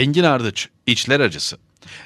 Engin Ardıç, İçler Acısı.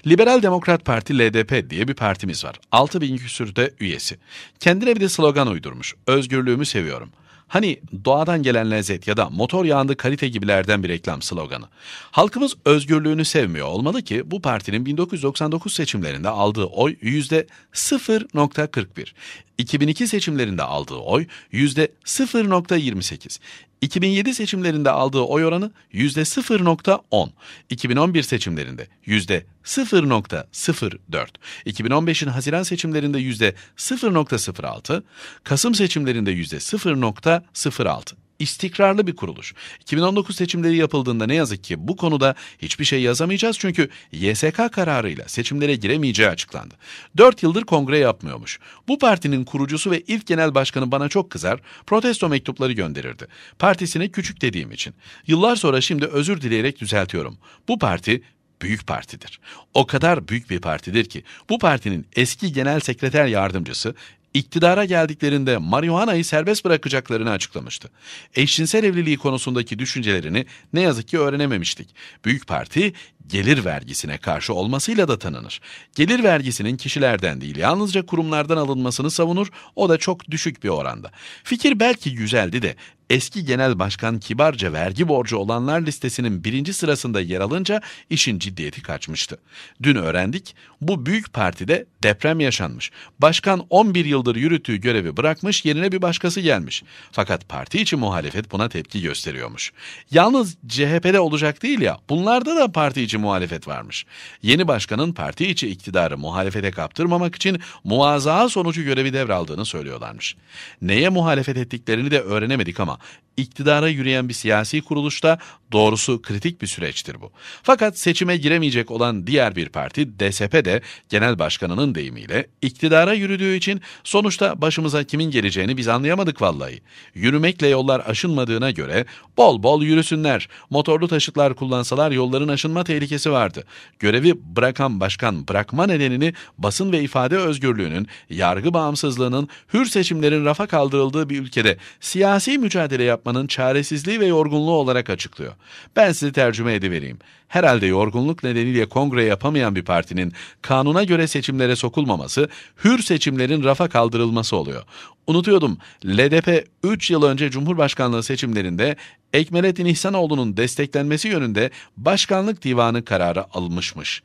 Liberal Demokrat Parti LDP diye bir partimiz var. 6000 küsürde üyesi. Kendine bir de slogan uydurmuş. Özgürlüğümü seviyorum. Hani doğadan gelen lezzet ya da motor yağında kalite gibilerden bir reklam sloganı. Halkımız özgürlüğünü sevmiyor olmalı ki bu partinin 1999 seçimlerinde aldığı oy %0.41. 2002 seçimlerinde aldığı oy %0.28. 2007 seçimlerinde aldığı oy oranı %0.10. 2011 seçimlerinde %0.04. 2015'in Haziran seçimlerinde %0.06. Kasım seçimlerinde %0.06 istikrarlı bir kuruluş. 2019 seçimleri yapıldığında ne yazık ki bu konuda hiçbir şey yazamayacağız çünkü YSK kararıyla seçimlere giremeyeceği açıklandı. 4 yıldır kongre yapmıyormuş. Bu partinin kurucusu ve ilk genel başkanı bana çok kızar, protesto mektupları gönderirdi. Partisine küçük dediğim için. Yıllar sonra şimdi özür dileyerek düzeltiyorum. Bu parti büyük partidir. O kadar büyük bir partidir ki bu partinin eski genel sekreter yardımcısı iktidara geldiklerinde marihuanayı serbest bırakacaklarını açıklamıştı. Eşcinsel evliliği konusundaki düşüncelerini ne yazık ki öğrenememiştik. Büyük Parti gelir vergisine karşı olmasıyla da tanınır. Gelir vergisinin kişilerden değil yalnızca kurumlardan alınmasını savunur, o da çok düşük bir oranda. Fikir belki güzeldi de eski genel başkan kibarca vergi borcu olanlar listesinin birinci sırasında yer alınca işin ciddiyeti kaçmıştı. Dün öğrendik, bu büyük partide deprem yaşanmış. Başkan 11 yıldır yürüttüğü görevi bırakmış, yerine bir başkası gelmiş. Fakat parti içi muhalefet buna tepki gösteriyormuş. Yalnız CHP'de olacak değil ya, bunlarda da parti içi içi muhalefet varmış. Yeni başkanın parti içi iktidarı muhalefete kaptırmamak için muazaa sonucu görevi devraldığını söylüyorlarmış. Neye muhalefet ettiklerini de öğrenemedik ama iktidara yürüyen bir siyasi kuruluşta doğrusu kritik bir süreçtir bu. Fakat seçime giremeyecek olan diğer bir parti DSP de genel başkanının deyimiyle iktidara yürüdüğü için sonuçta başımıza kimin geleceğini biz anlayamadık vallahi. Yürümekle yollar aşınmadığına göre bol bol yürüsünler, motorlu taşıtlar kullansalar yolların aşınma tehlikesi tehlikesi vardı. Görevi bırakan başkan bırakma nedenini basın ve ifade özgürlüğünün, yargı bağımsızlığının, hür seçimlerin rafa kaldırıldığı bir ülkede siyasi mücadele yapmanın çaresizliği ve yorgunluğu olarak açıklıyor. Ben sizi tercüme edivereyim. Herhalde yorgunluk nedeniyle kongre yapamayan bir partinin kanuna göre seçimlere sokulmaması, hür seçimlerin rafa kaldırılması oluyor. Unutuyordum. LDP 3 yıl önce Cumhurbaşkanlığı seçimlerinde Ekmelettin İhsanoğlu'nun desteklenmesi yönünde başkanlık divanı kararı almışmış.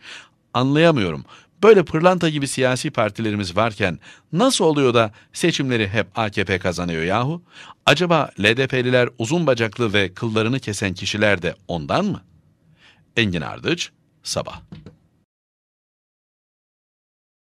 Anlayamıyorum. Böyle pırlanta gibi siyasi partilerimiz varken nasıl oluyor da seçimleri hep AKP kazanıyor yahu? Acaba LDP'liler uzun bacaklı ve kıllarını kesen kişiler de ondan mı? Engin Ardıç, Sabah